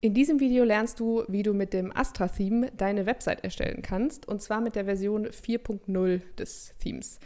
In diesem Video lernst du, wie du mit dem Astra-Theme deine Website erstellen kannst, und zwar mit der Version 4.0 des Themes.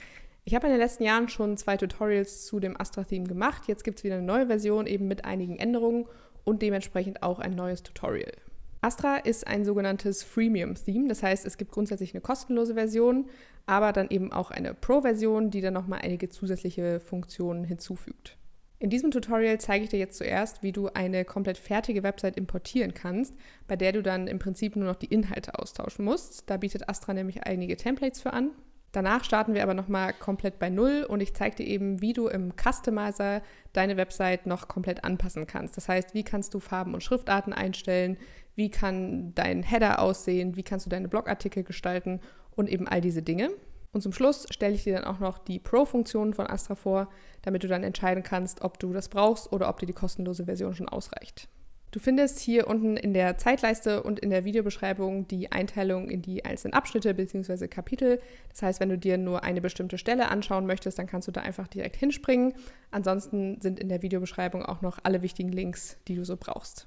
Ich habe in den letzten Jahren schon zwei Tutorials zu dem Astra-Theme gemacht. Jetzt gibt es wieder eine neue Version, eben mit einigen Änderungen und dementsprechend auch ein neues Tutorial. Astra ist ein sogenanntes Freemium-Theme, das heißt, es gibt grundsätzlich eine kostenlose Version, aber dann eben auch eine Pro-Version, die dann nochmal einige zusätzliche Funktionen hinzufügt. In diesem Tutorial zeige ich dir jetzt zuerst, wie du eine komplett fertige Website importieren kannst, bei der du dann im Prinzip nur noch die Inhalte austauschen musst. Da bietet Astra nämlich einige Templates für an. Danach starten wir aber nochmal komplett bei Null und ich zeige dir eben, wie du im Customizer deine Website noch komplett anpassen kannst. Das heißt, wie kannst du Farben und Schriftarten einstellen, wie kann dein Header aussehen, wie kannst du deine Blogartikel gestalten und eben all diese Dinge. Und zum Schluss stelle ich dir dann auch noch die Pro-Funktionen von Astra vor, damit du dann entscheiden kannst, ob du das brauchst oder ob dir die kostenlose Version schon ausreicht. Du findest hier unten in der Zeitleiste und in der Videobeschreibung die Einteilung in die einzelnen Abschnitte bzw. Kapitel. Das heißt, wenn du dir nur eine bestimmte Stelle anschauen möchtest, dann kannst du da einfach direkt hinspringen. Ansonsten sind in der Videobeschreibung auch noch alle wichtigen Links, die du so brauchst.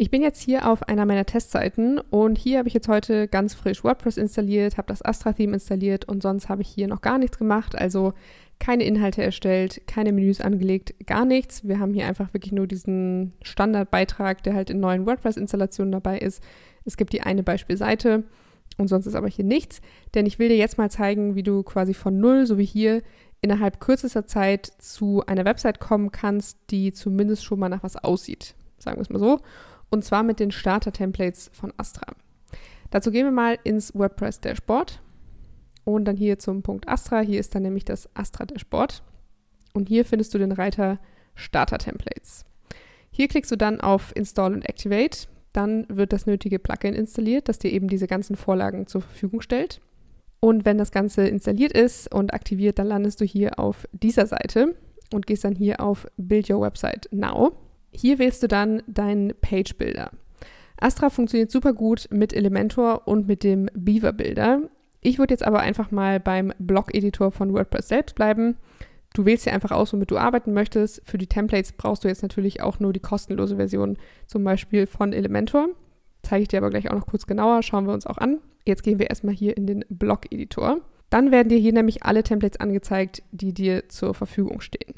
Ich bin jetzt hier auf einer meiner Testseiten und hier habe ich jetzt heute ganz frisch WordPress installiert, habe das Astra-Theme installiert und sonst habe ich hier noch gar nichts gemacht. Also keine Inhalte erstellt, keine Menüs angelegt, gar nichts. Wir haben hier einfach wirklich nur diesen Standardbeitrag, der halt in neuen WordPress-Installationen dabei ist. Es gibt die eine Beispielseite und sonst ist aber hier nichts, denn ich will dir jetzt mal zeigen, wie du quasi von null, so wie hier, innerhalb kürzester Zeit zu einer Website kommen kannst, die zumindest schon mal nach was aussieht. Sagen wir es mal so. Und zwar mit den Starter-Templates von Astra. Dazu gehen wir mal ins WordPress-Dashboard und dann hier zum Punkt Astra. Hier ist dann nämlich das Astra-Dashboard. Und hier findest du den Reiter Starter-Templates. Hier klickst du dann auf Install und Activate. Dann wird das nötige Plugin installiert, das dir eben diese ganzen Vorlagen zur Verfügung stellt. Und wenn das Ganze installiert ist und aktiviert, dann landest du hier auf dieser Seite und gehst dann hier auf Build Your Website Now. Hier wählst du dann deinen Page Builder. Astra funktioniert super gut mit Elementor und mit dem Beaver Builder. Ich würde jetzt aber einfach mal beim Blog-Editor von WordPress selbst bleiben. Du wählst dir einfach aus, womit du arbeiten möchtest. Für die Templates brauchst du jetzt natürlich auch nur die kostenlose Version, zum Beispiel von Elementor. Zeige ich dir aber gleich auch noch kurz genauer, schauen wir uns auch an. Jetzt gehen wir erstmal hier in den Blog-Editor. Dann werden dir hier nämlich alle Templates angezeigt, die dir zur Verfügung stehen.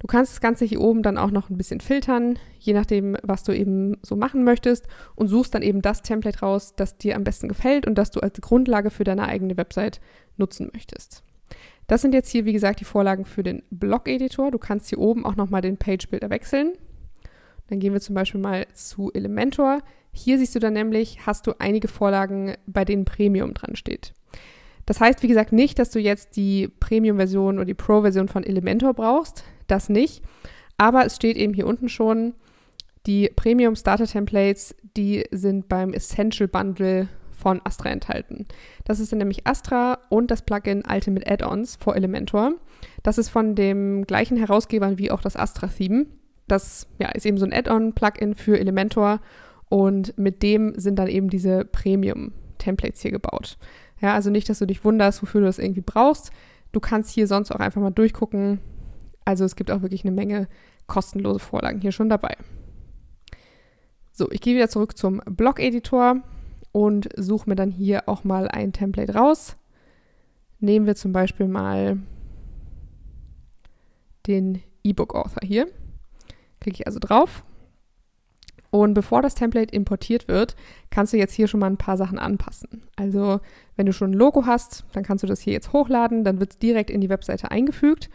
Du kannst das Ganze hier oben dann auch noch ein bisschen filtern, je nachdem, was du eben so machen möchtest und suchst dann eben das Template raus, das dir am besten gefällt und das du als Grundlage für deine eigene Website nutzen möchtest. Das sind jetzt hier, wie gesagt, die Vorlagen für den Blog-Editor. Du kannst hier oben auch nochmal den Page-Builder wechseln. Dann gehen wir zum Beispiel mal zu Elementor. Hier siehst du dann nämlich, hast du einige Vorlagen, bei denen Premium dran steht. Das heißt, wie gesagt, nicht, dass du jetzt die Premium-Version oder die Pro-Version von Elementor brauchst das nicht. Aber es steht eben hier unten schon, die Premium Starter Templates, die sind beim Essential Bundle von Astra enthalten. Das ist dann nämlich Astra und das Plugin Ultimate Add-ons vor Elementor. Das ist von dem gleichen Herausgebern wie auch das Astra-Theme. Das ja, ist eben so ein Add-on-Plugin für Elementor und mit dem sind dann eben diese Premium-Templates hier gebaut. Ja, also nicht, dass du dich wunderst, wofür du das irgendwie brauchst. Du kannst hier sonst auch einfach mal durchgucken, also es gibt auch wirklich eine Menge kostenlose Vorlagen hier schon dabei. So, ich gehe wieder zurück zum Blog-Editor und suche mir dann hier auch mal ein Template raus. Nehmen wir zum Beispiel mal den E-Book-Author hier. Klicke ich also drauf. Und bevor das Template importiert wird, kannst du jetzt hier schon mal ein paar Sachen anpassen. Also wenn du schon ein Logo hast, dann kannst du das hier jetzt hochladen, dann wird es direkt in die Webseite eingefügt.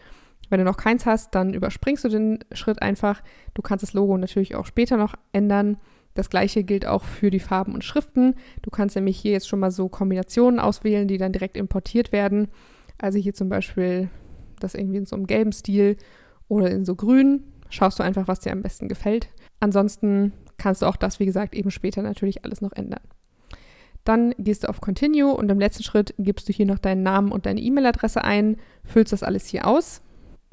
Wenn du noch keins hast, dann überspringst du den Schritt einfach. Du kannst das Logo natürlich auch später noch ändern. Das gleiche gilt auch für die Farben und Schriften. Du kannst nämlich hier jetzt schon mal so Kombinationen auswählen, die dann direkt importiert werden. Also hier zum Beispiel das irgendwie in so einem gelben Stil oder in so grün. Schaust du einfach, was dir am besten gefällt. Ansonsten kannst du auch das, wie gesagt, eben später natürlich alles noch ändern. Dann gehst du auf Continue und im letzten Schritt gibst du hier noch deinen Namen und deine E-Mail-Adresse ein, füllst das alles hier aus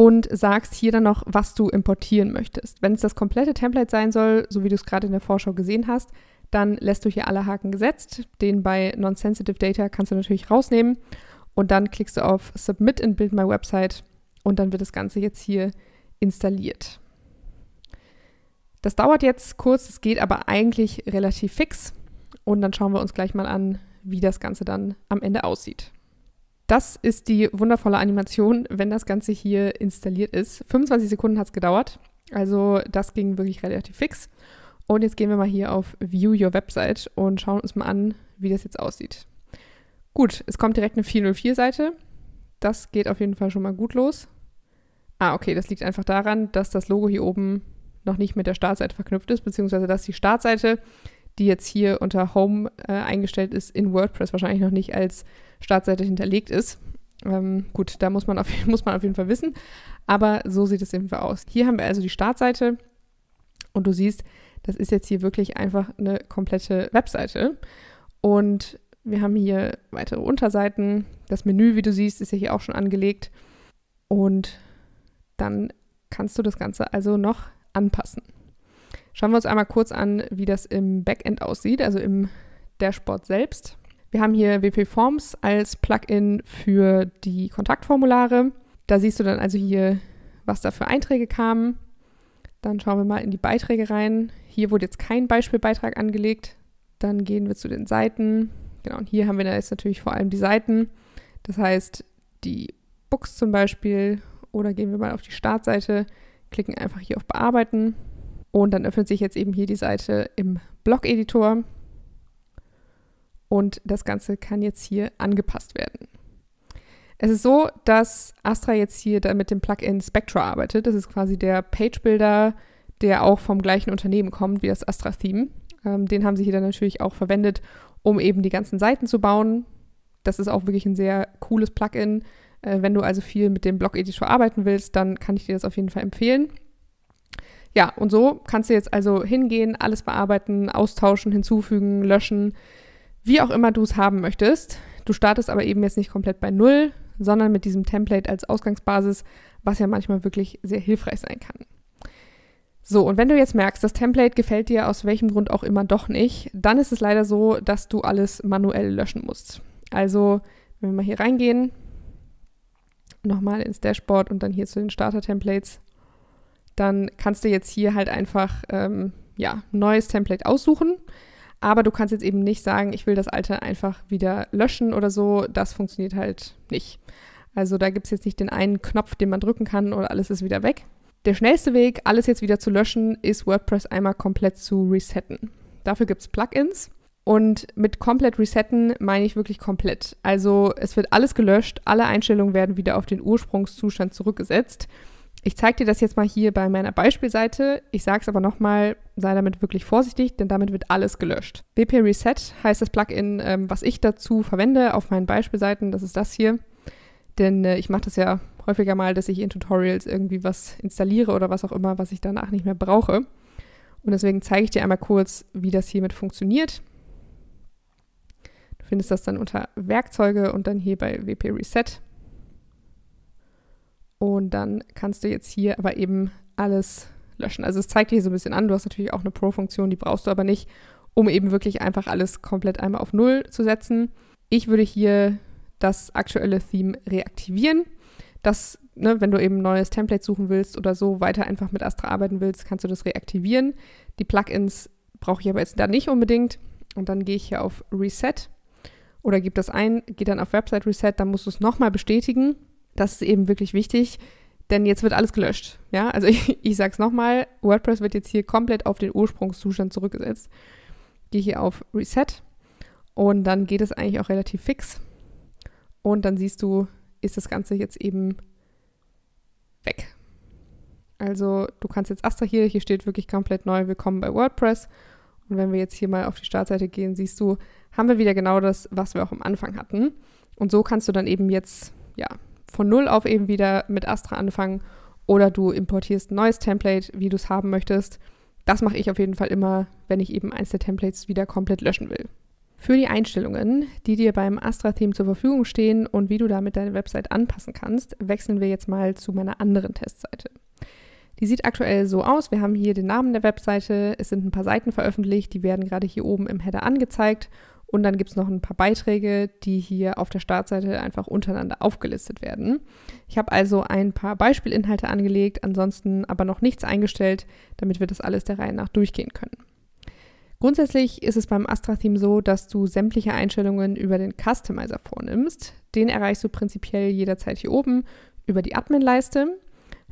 und sagst hier dann noch, was du importieren möchtest. Wenn es das komplette Template sein soll, so wie du es gerade in der Vorschau gesehen hast, dann lässt du hier alle Haken gesetzt. Den bei Non-Sensitive Data kannst du natürlich rausnehmen und dann klickst du auf Submit in Build My Website und dann wird das Ganze jetzt hier installiert. Das dauert jetzt kurz, es geht aber eigentlich relativ fix und dann schauen wir uns gleich mal an, wie das Ganze dann am Ende aussieht. Das ist die wundervolle Animation, wenn das Ganze hier installiert ist. 25 Sekunden hat es gedauert. Also das ging wirklich relativ fix. Und jetzt gehen wir mal hier auf View Your Website und schauen uns mal an, wie das jetzt aussieht. Gut, es kommt direkt eine 404-Seite. Das geht auf jeden Fall schon mal gut los. Ah, okay, das liegt einfach daran, dass das Logo hier oben noch nicht mit der Startseite verknüpft ist, beziehungsweise dass die Startseite die jetzt hier unter Home äh, eingestellt ist, in WordPress wahrscheinlich noch nicht als Startseite hinterlegt ist. Ähm, gut, da muss man, auf, muss man auf jeden Fall wissen. Aber so sieht es jedenfalls aus. Hier haben wir also die Startseite und du siehst, das ist jetzt hier wirklich einfach eine komplette Webseite. Und wir haben hier weitere Unterseiten. Das Menü, wie du siehst, ist ja hier auch schon angelegt. Und dann kannst du das Ganze also noch anpassen. Schauen wir uns einmal kurz an, wie das im Backend aussieht, also im Dashboard selbst. Wir haben hier WP Forms als Plugin für die Kontaktformulare. Da siehst du dann also hier, was da für Einträge kamen. Dann schauen wir mal in die Beiträge rein. Hier wurde jetzt kein Beispielbeitrag angelegt. Dann gehen wir zu den Seiten. Genau, und hier haben wir jetzt natürlich vor allem die Seiten. Das heißt, die Books zum Beispiel. Oder gehen wir mal auf die Startseite, klicken einfach hier auf Bearbeiten und dann öffnet sich jetzt eben hier die Seite im Blog-Editor. Und das Ganze kann jetzt hier angepasst werden. Es ist so, dass Astra jetzt hier mit dem Plugin Spectra arbeitet. Das ist quasi der Page Builder, der auch vom gleichen Unternehmen kommt wie das Astra Theme. Ähm, den haben sie hier dann natürlich auch verwendet, um eben die ganzen Seiten zu bauen. Das ist auch wirklich ein sehr cooles Plugin. Äh, wenn du also viel mit dem Blog-Editor arbeiten willst, dann kann ich dir das auf jeden Fall empfehlen. Ja, und so kannst du jetzt also hingehen, alles bearbeiten, austauschen, hinzufügen, löschen, wie auch immer du es haben möchtest. Du startest aber eben jetzt nicht komplett bei Null, sondern mit diesem Template als Ausgangsbasis, was ja manchmal wirklich sehr hilfreich sein kann. So, und wenn du jetzt merkst, das Template gefällt dir aus welchem Grund auch immer doch nicht, dann ist es leider so, dass du alles manuell löschen musst. Also, wenn wir mal hier reingehen, nochmal ins Dashboard und dann hier zu den Starter-Templates, dann kannst du jetzt hier halt einfach ähm, ja, ein neues Template aussuchen. Aber du kannst jetzt eben nicht sagen, ich will das alte einfach wieder löschen oder so. Das funktioniert halt nicht. Also da gibt es jetzt nicht den einen Knopf, den man drücken kann oder alles ist wieder weg. Der schnellste Weg, alles jetzt wieder zu löschen, ist WordPress einmal komplett zu resetten. Dafür gibt es Plugins. Und mit komplett resetten meine ich wirklich komplett. Also es wird alles gelöscht, alle Einstellungen werden wieder auf den Ursprungszustand zurückgesetzt. Ich zeige dir das jetzt mal hier bei meiner Beispielseite. Ich sage es aber nochmal, sei damit wirklich vorsichtig, denn damit wird alles gelöscht. WP Reset heißt das Plugin, ähm, was ich dazu verwende auf meinen Beispielseiten. Das ist das hier. Denn äh, ich mache das ja häufiger mal, dass ich in Tutorials irgendwie was installiere oder was auch immer, was ich danach nicht mehr brauche. Und deswegen zeige ich dir einmal kurz, wie das hiermit funktioniert. Du findest das dann unter Werkzeuge und dann hier bei WP Reset. Und dann kannst du jetzt hier aber eben alles löschen. Also es zeigt dir so ein bisschen an, du hast natürlich auch eine Pro-Funktion, die brauchst du aber nicht, um eben wirklich einfach alles komplett einmal auf Null zu setzen. Ich würde hier das aktuelle Theme reaktivieren. Das, ne, wenn du eben ein neues Template suchen willst oder so weiter einfach mit Astra arbeiten willst, kannst du das reaktivieren. Die Plugins brauche ich aber jetzt da nicht unbedingt. Und dann gehe ich hier auf Reset oder gebe das ein, gehe dann auf Website Reset, dann musst du es nochmal bestätigen das ist eben wirklich wichtig, denn jetzt wird alles gelöscht. Ja, also ich, ich sage es nochmal, WordPress wird jetzt hier komplett auf den Ursprungszustand zurückgesetzt. Gehe hier auf Reset und dann geht es eigentlich auch relativ fix. Und dann siehst du, ist das Ganze jetzt eben weg. Also du kannst jetzt Astra hier, hier steht wirklich komplett neu, willkommen bei WordPress. Und wenn wir jetzt hier mal auf die Startseite gehen, siehst du, haben wir wieder genau das, was wir auch am Anfang hatten. Und so kannst du dann eben jetzt, ja, von null auf eben wieder mit Astra anfangen oder du importierst ein neues Template, wie du es haben möchtest. Das mache ich auf jeden Fall immer, wenn ich eben eins der Templates wieder komplett löschen will. Für die Einstellungen, die dir beim Astra-Theme zur Verfügung stehen und wie du damit deine Website anpassen kannst, wechseln wir jetzt mal zu meiner anderen Testseite. Die sieht aktuell so aus. Wir haben hier den Namen der Webseite, es sind ein paar Seiten veröffentlicht, die werden gerade hier oben im Header angezeigt und dann gibt es noch ein paar Beiträge, die hier auf der Startseite einfach untereinander aufgelistet werden. Ich habe also ein paar Beispielinhalte angelegt, ansonsten aber noch nichts eingestellt, damit wir das alles der Reihe nach durchgehen können. Grundsätzlich ist es beim Astra-Theme so, dass du sämtliche Einstellungen über den Customizer vornimmst. Den erreichst du prinzipiell jederzeit hier oben über die Admin-Leiste.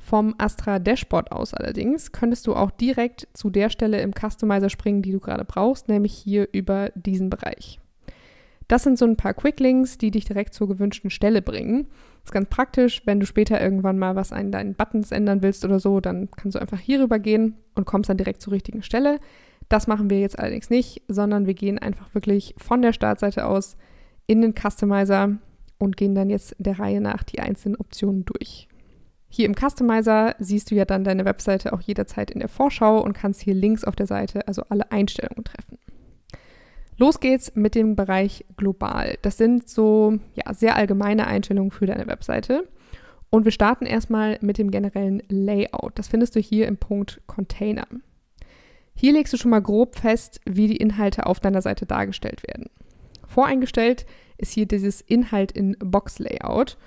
Vom Astra Dashboard aus allerdings könntest du auch direkt zu der Stelle im Customizer springen, die du gerade brauchst, nämlich hier über diesen Bereich. Das sind so ein paar Quick Links, die dich direkt zur gewünschten Stelle bringen. Ist ganz praktisch, wenn du später irgendwann mal was an deinen Buttons ändern willst oder so, dann kannst du einfach hier rüber gehen und kommst dann direkt zur richtigen Stelle. Das machen wir jetzt allerdings nicht, sondern wir gehen einfach wirklich von der Startseite aus in den Customizer und gehen dann jetzt der Reihe nach die einzelnen Optionen durch. Hier im Customizer siehst du ja dann deine Webseite auch jederzeit in der Vorschau und kannst hier links auf der Seite also alle Einstellungen treffen. Los geht's mit dem Bereich global. Das sind so ja, sehr allgemeine Einstellungen für deine Webseite. Und wir starten erstmal mit dem generellen Layout. Das findest du hier im Punkt Container. Hier legst du schon mal grob fest, wie die Inhalte auf deiner Seite dargestellt werden. Voreingestellt ist hier dieses Inhalt in Box Layout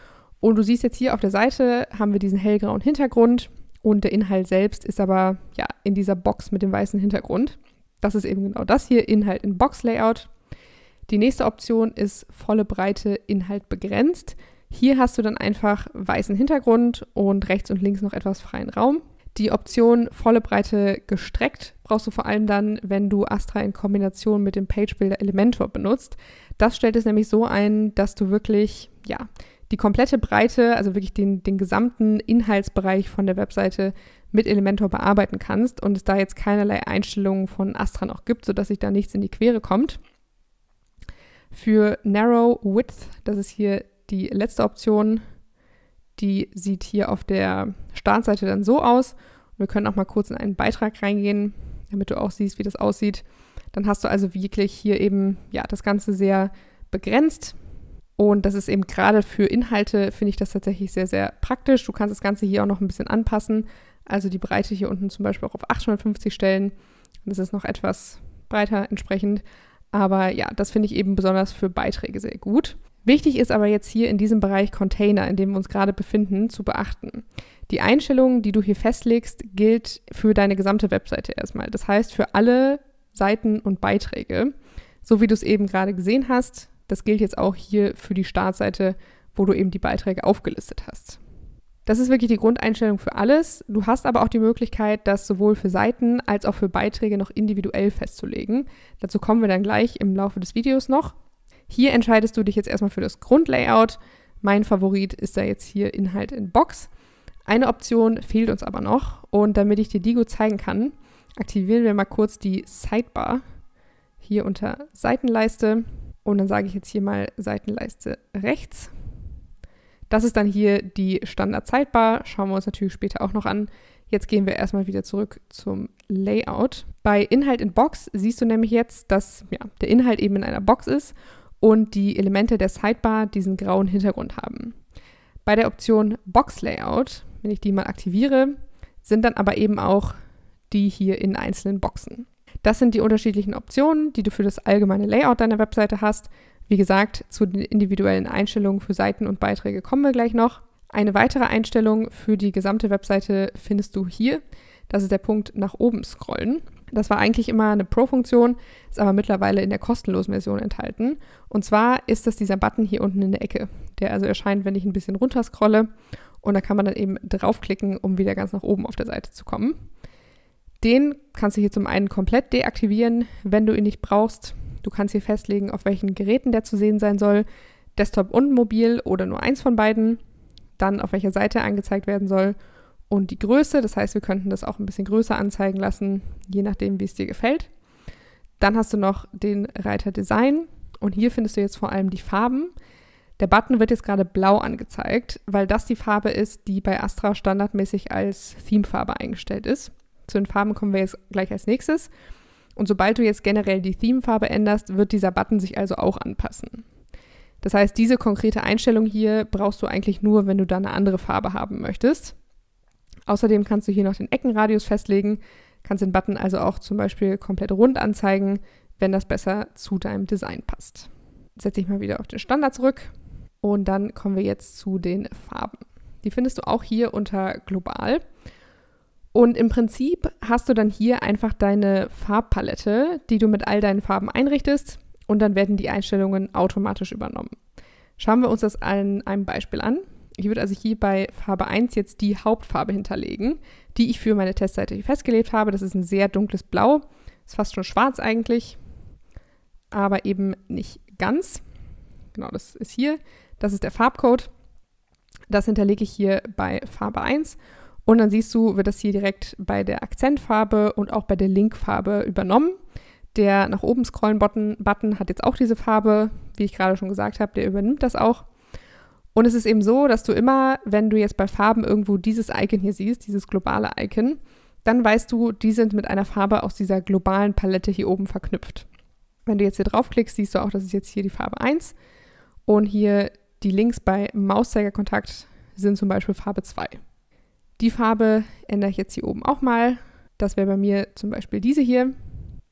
und du siehst jetzt hier auf der Seite haben wir diesen hellgrauen Hintergrund und der Inhalt selbst ist aber ja in dieser Box mit dem weißen Hintergrund. Das ist eben genau das hier, Inhalt in Box-Layout. Die nächste Option ist volle Breite, Inhalt begrenzt. Hier hast du dann einfach weißen Hintergrund und rechts und links noch etwas freien Raum. Die Option volle Breite gestreckt brauchst du vor allem dann, wenn du Astra in Kombination mit dem Page Builder Elementor benutzt. Das stellt es nämlich so ein, dass du wirklich, ja, die komplette Breite, also wirklich den, den gesamten Inhaltsbereich von der Webseite mit Elementor bearbeiten kannst und es da jetzt keinerlei Einstellungen von Astra noch gibt, sodass sich da nichts in die Quere kommt. Für Narrow Width, das ist hier die letzte Option, die sieht hier auf der Startseite dann so aus. Und wir können auch mal kurz in einen Beitrag reingehen, damit du auch siehst, wie das aussieht. Dann hast du also wirklich hier eben ja, das Ganze sehr begrenzt und das ist eben gerade für Inhalte, finde ich das tatsächlich sehr, sehr praktisch. Du kannst das Ganze hier auch noch ein bisschen anpassen. Also die Breite hier unten zum Beispiel auch auf 850 stellen. Das ist noch etwas breiter entsprechend. Aber ja, das finde ich eben besonders für Beiträge sehr gut. Wichtig ist aber jetzt hier in diesem Bereich Container, in dem wir uns gerade befinden, zu beachten. Die Einstellung, die du hier festlegst, gilt für deine gesamte Webseite erstmal. Das heißt für alle Seiten und Beiträge. So wie du es eben gerade gesehen hast, das gilt jetzt auch hier für die Startseite, wo du eben die Beiträge aufgelistet hast. Das ist wirklich die Grundeinstellung für alles. Du hast aber auch die Möglichkeit, das sowohl für Seiten als auch für Beiträge noch individuell festzulegen. Dazu kommen wir dann gleich im Laufe des Videos noch. Hier entscheidest du dich jetzt erstmal für das Grundlayout. Mein Favorit ist da jetzt hier Inhalt in Box. Eine Option fehlt uns aber noch und damit ich dir die gut zeigen kann, aktivieren wir mal kurz die Sidebar hier unter Seitenleiste und dann sage ich jetzt hier mal Seitenleiste rechts. Das ist dann hier die standard Standardzeitbar. Schauen wir uns natürlich später auch noch an. Jetzt gehen wir erstmal wieder zurück zum Layout. Bei Inhalt in Box siehst du nämlich jetzt, dass ja, der Inhalt eben in einer Box ist und die Elemente der Sidebar diesen grauen Hintergrund haben. Bei der Option Box Layout, wenn ich die mal aktiviere, sind dann aber eben auch die hier in einzelnen Boxen. Das sind die unterschiedlichen Optionen, die du für das allgemeine Layout deiner Webseite hast. Wie gesagt, zu den individuellen Einstellungen für Seiten und Beiträge kommen wir gleich noch. Eine weitere Einstellung für die gesamte Webseite findest du hier. Das ist der Punkt nach oben scrollen. Das war eigentlich immer eine Pro-Funktion, ist aber mittlerweile in der kostenlosen Version enthalten. Und zwar ist das dieser Button hier unten in der Ecke, der also erscheint, wenn ich ein bisschen runter scrolle. Und da kann man dann eben draufklicken, um wieder ganz nach oben auf der Seite zu kommen. Den kannst du hier zum einen komplett deaktivieren, wenn du ihn nicht brauchst. Du kannst hier festlegen, auf welchen Geräten der zu sehen sein soll, Desktop und mobil oder nur eins von beiden, dann auf welcher Seite er angezeigt werden soll und die Größe. Das heißt, wir könnten das auch ein bisschen größer anzeigen lassen, je nachdem, wie es dir gefällt. Dann hast du noch den Reiter Design und hier findest du jetzt vor allem die Farben. Der Button wird jetzt gerade blau angezeigt, weil das die Farbe ist, die bei Astra standardmäßig als Themefarbe eingestellt ist. Zu den Farben kommen wir jetzt gleich als nächstes. Und sobald du jetzt generell die Themenfarbe änderst, wird dieser Button sich also auch anpassen. Das heißt, diese konkrete Einstellung hier brauchst du eigentlich nur, wenn du da eine andere Farbe haben möchtest. Außerdem kannst du hier noch den Eckenradius festlegen, kannst den Button also auch zum Beispiel komplett rund anzeigen, wenn das besser zu deinem Design passt. Setze ich mal wieder auf den Standard zurück und dann kommen wir jetzt zu den Farben. Die findest du auch hier unter Global. Und im Prinzip hast du dann hier einfach deine Farbpalette, die du mit all deinen Farben einrichtest und dann werden die Einstellungen automatisch übernommen. Schauen wir uns das an einem Beispiel an. Ich würde also hier bei Farbe 1 jetzt die Hauptfarbe hinterlegen, die ich für meine Testseite festgelegt habe. Das ist ein sehr dunkles Blau, ist fast schon schwarz eigentlich, aber eben nicht ganz. Genau, das ist hier. Das ist der Farbcode. Das hinterlege ich hier bei Farbe 1 und dann siehst du, wird das hier direkt bei der Akzentfarbe und auch bei der Linkfarbe übernommen. Der nach oben scrollen Button, Button hat jetzt auch diese Farbe, wie ich gerade schon gesagt habe, der übernimmt das auch. Und es ist eben so, dass du immer, wenn du jetzt bei Farben irgendwo dieses Icon hier siehst, dieses globale Icon, dann weißt du, die sind mit einer Farbe aus dieser globalen Palette hier oben verknüpft. Wenn du jetzt hier draufklickst, siehst du auch, das ist jetzt hier die Farbe 1 und hier die Links bei Mauszeigerkontakt sind zum Beispiel Farbe 2. Die Farbe ändere ich jetzt hier oben auch mal. Das wäre bei mir zum Beispiel diese hier.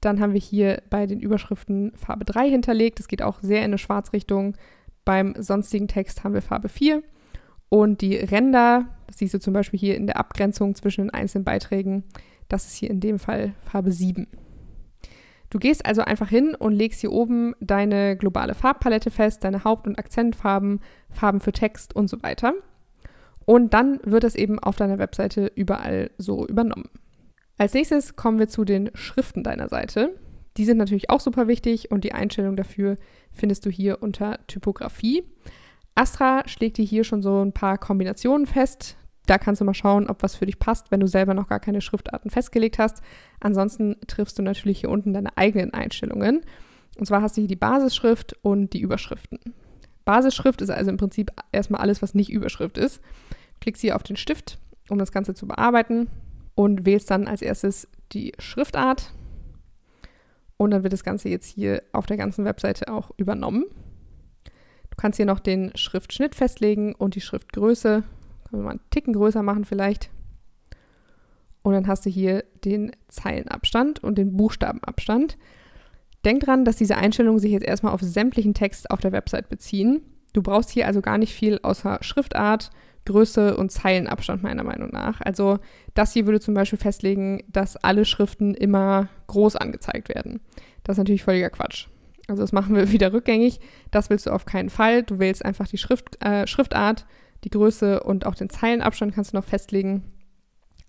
Dann haben wir hier bei den Überschriften Farbe 3 hinterlegt. Das geht auch sehr in eine Schwarzrichtung. Beim sonstigen Text haben wir Farbe 4. Und die Ränder, das siehst du zum Beispiel hier in der Abgrenzung zwischen den einzelnen Beiträgen, das ist hier in dem Fall Farbe 7. Du gehst also einfach hin und legst hier oben deine globale Farbpalette fest, deine Haupt- und Akzentfarben, Farben für Text und so weiter. Und dann wird es eben auf deiner Webseite überall so übernommen. Als nächstes kommen wir zu den Schriften deiner Seite. Die sind natürlich auch super wichtig und die Einstellung dafür findest du hier unter Typografie. Astra schlägt dir hier schon so ein paar Kombinationen fest. Da kannst du mal schauen, ob was für dich passt, wenn du selber noch gar keine Schriftarten festgelegt hast. Ansonsten triffst du natürlich hier unten deine eigenen Einstellungen. Und zwar hast du hier die Basisschrift und die Überschriften. Basisschrift ist also im Prinzip erstmal alles, was nicht Überschrift ist klickst hier auf den Stift, um das Ganze zu bearbeiten und wählst dann als erstes die Schriftart. Und dann wird das Ganze jetzt hier auf der ganzen Webseite auch übernommen. Du kannst hier noch den Schriftschnitt festlegen und die Schriftgröße. Können wir mal einen Ticken größer machen vielleicht. Und dann hast du hier den Zeilenabstand und den Buchstabenabstand. Denk dran, dass diese Einstellungen sich jetzt erstmal auf sämtlichen Text auf der Website beziehen. Du brauchst hier also gar nicht viel außer Schriftart, Größe und Zeilenabstand meiner Meinung nach. Also das hier würde zum Beispiel festlegen, dass alle Schriften immer groß angezeigt werden. Das ist natürlich völliger Quatsch. Also das machen wir wieder rückgängig. Das willst du auf keinen Fall. Du wählst einfach die Schrift, äh, Schriftart, die Größe und auch den Zeilenabstand kannst du noch festlegen,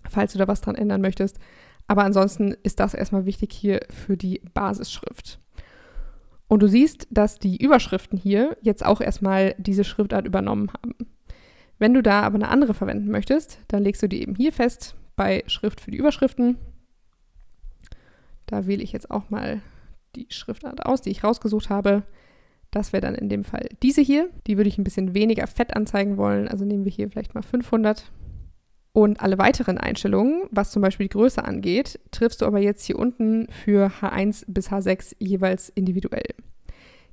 falls du da was dran ändern möchtest. Aber ansonsten ist das erstmal wichtig hier für die Basisschrift. Und du siehst, dass die Überschriften hier jetzt auch erstmal diese Schriftart übernommen haben. Wenn du da aber eine andere verwenden möchtest, dann legst du die eben hier fest bei Schrift für die Überschriften. Da wähle ich jetzt auch mal die Schriftart aus, die ich rausgesucht habe. Das wäre dann in dem Fall diese hier. Die würde ich ein bisschen weniger fett anzeigen wollen. Also nehmen wir hier vielleicht mal 500. Und alle weiteren Einstellungen, was zum Beispiel die Größe angeht, triffst du aber jetzt hier unten für H1 bis H6 jeweils individuell.